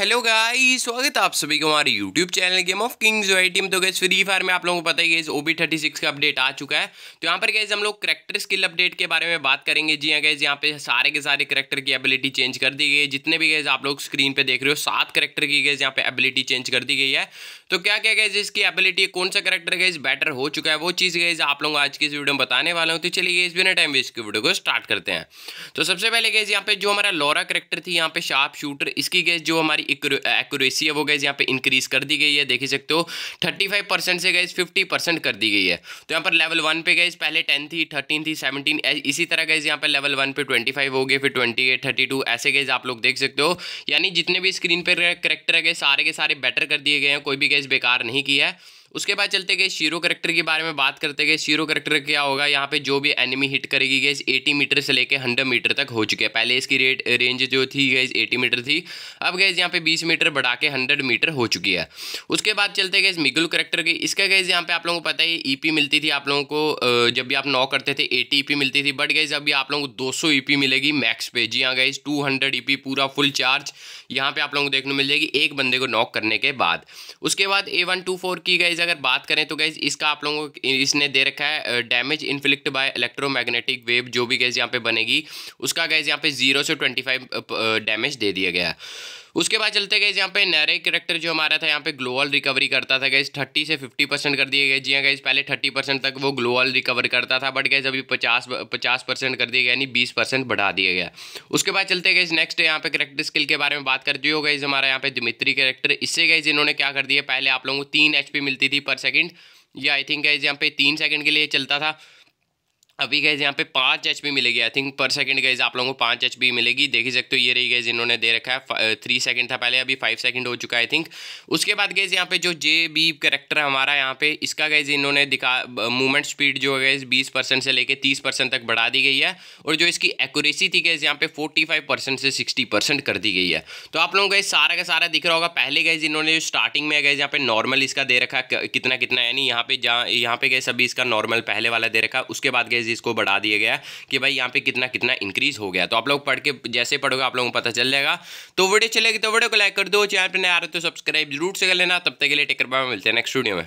hello गाई स्वागत है आप सभी को हमारे YouTube channel Game of Kings team तो गैस फ्री फायर में आप लोगों को पता ही ओ बी थर्टी सिक्स का अपडेट आ चुका है तो यहाँ पर गैस हम लोग करेक्टर स्किल अपडेट के बारे में बात करेंगे जी हाँ गैस यहाँ पे सारे के सारे करेक्टर की एबिलिटी चेंज कर दी गई है जितने भी गैस आप लोग स्क्रीन पर देख रहे हो सात करेक्टर की गैस यहाँ पे एबिलिटी चेंज कर दी गई है तो क्या क्या गैस इसकी एबिलिटी कौन सा करेक्टर गैस बेटर हो चुका है वो चीज़ गैस आप लोग आज की इस वीडियो में बताने वाला हूँ तो चलिए इस बिना टाइम वेस्ट की वीडियो को स्टार्ट करते हैं तो सबसे पहले गैस यहाँ पे जो हमारा लोरा करेक्टर थी यहाँ पे शार्प शूटर इसकी गैस जो हमारी एक्यूरेसी है वो गैस यहाँ पे इंक्रीज कर दी गई है देख ही सकते हो थर्टी फाइव परसेंट से गैस फिफ्टी परसेंट कर दी गई है तो यहाँ पर लेवल वन पे गैस पहले टेन थी थर्टीन थी सेवनटीन इसी तरह गैस यहाँ पे लेवल वन पे ट्वेंटी फाइव हो गए फिर ट्वेंटी एट थर्टी टू ऐसे गैस आप लोग देख सकते हो यानी जितने भी स्क्रीन पर करेक्टर है गए सारे के सारे बेटर कर दिए गए हैं कोई भी गैस बेकार नहीं किया है उसके बाद चलते गए शीरो करेक्टर के बारे में बात करते गए शीरो करेक्टर क्या होगा यहाँ पे जो भी एनिमी हिट करेगी गैस 80 मीटर से लेके 100 मीटर तक हो चुके हैं पहले इसकी रेट रेंज जो थी गैस 80 मीटर थी अब गैस यहाँ पे 20 मीटर बढ़ा के 100 मीटर हो चुकी है उसके बाद चलते गए मिगुल करेक्टर की इसका गैस यहाँ पे आप लोगों को पता है ई e मिलती थी आप लोगों को जब भी आप नौ करते थे एटी ई e मिलती थी बट गैस अभी आप लोगों को दो सौ e मिलेगी मैक्स पे जी हाँ गैस टू हंड्रेड पूरा फुल चार्ज यहाँ पे आप लोगों को देखने मिल जाएगी एक बंदे को नॉक करने के बाद उसके बाद ए की गैस गाइज अगर बात करें तो गाइज इसका आप लोगों को इसने दे रखा है damage inflict by electromagnetic wave जो भी गाइज यहाँ पे बनेगी उसका गाइज यहाँ पे जीरो से ट्वेंटी फाइव डैमेज दे दिया गया है उसके बाद चलते गए यहाँ पे नैरे करेक्टर जो हमारा था यहाँ पे ग्लोअल रिकवरी करता था गैस थर्टी से फिफ्टी परसेंट कर दिए गए जी हाँ गैस पहले थर्टी परसेंट तक वो ग्लोअल रिकवर करता था बट गैस अभी पचास पचास परसेंट कर दिए गए यानी बीस परसेंट बढ़ा दिया गया उसके बाद चलते गए नेक्स्ट यहाँ पे करेक्टर स्किल के बारे में बात करती हो गई हमारा यहाँ पे दिमित्री करेक्टर इससे गए इन्होंने क्या कर दिया पहले आप लोगों को तीन एच मिलती थी पर सेकेंड या आई थिंक गैस यहाँ पे तीन सेकेंड के लिए चलता था अभी गैज यहाँ पे पाँच एच पी मिलेगी I think per second guys आप लोगों को पाँच एच मिलेगी देख ही सकते हो ये रही गैज इन्होंने दे रखा है थ्री सेकंड था पहले अभी फाइव सेकंड हो चुका है आई थिंक उसके बाद गैज यहाँ पे जो जे बी करेक्टर है हमारा यहाँ पे इसका गैज इन्होंने दिखा मूवमेंट स्पीड जो है गैज बीस परसेंट से लेकर तीस परसेंट तक बढ़ा दी गई है और जो इसकी एक्यूरेसी थी गैज यहाँ पे फोर्टी फाइव परसेंट से सिक्सटी परसेंट कर दी गई है तो आप लोगों का सारा का सारा दिख रहा होगा पहले गैज इन्होंने स्टार्टिंग में गैज यहाँ पे नॉर्मल इसका दे रखा कितना कितना यानी यहाँ पे जहाँ यहाँ पे गैस अभी इसका नॉर्मल पहले वाला दे रखा उसके बाद गैज इसको बढ़ा दिया गया कि भाई यहाँ पे कितना कितना इंक्रीज हो गया तो आप लोग पढ़ के जैसे पढ़ोगे आप लोगों को पता चल जाएगा तो वीडियो चलेगी तो वीडियो को लाइक कर दो चैनल पर नहीं आ रहे तो सब्सक्राइब जरूर से कर लेना तब तक के लिए टेकर मिलते हैं नेक्स्ट वीडियो में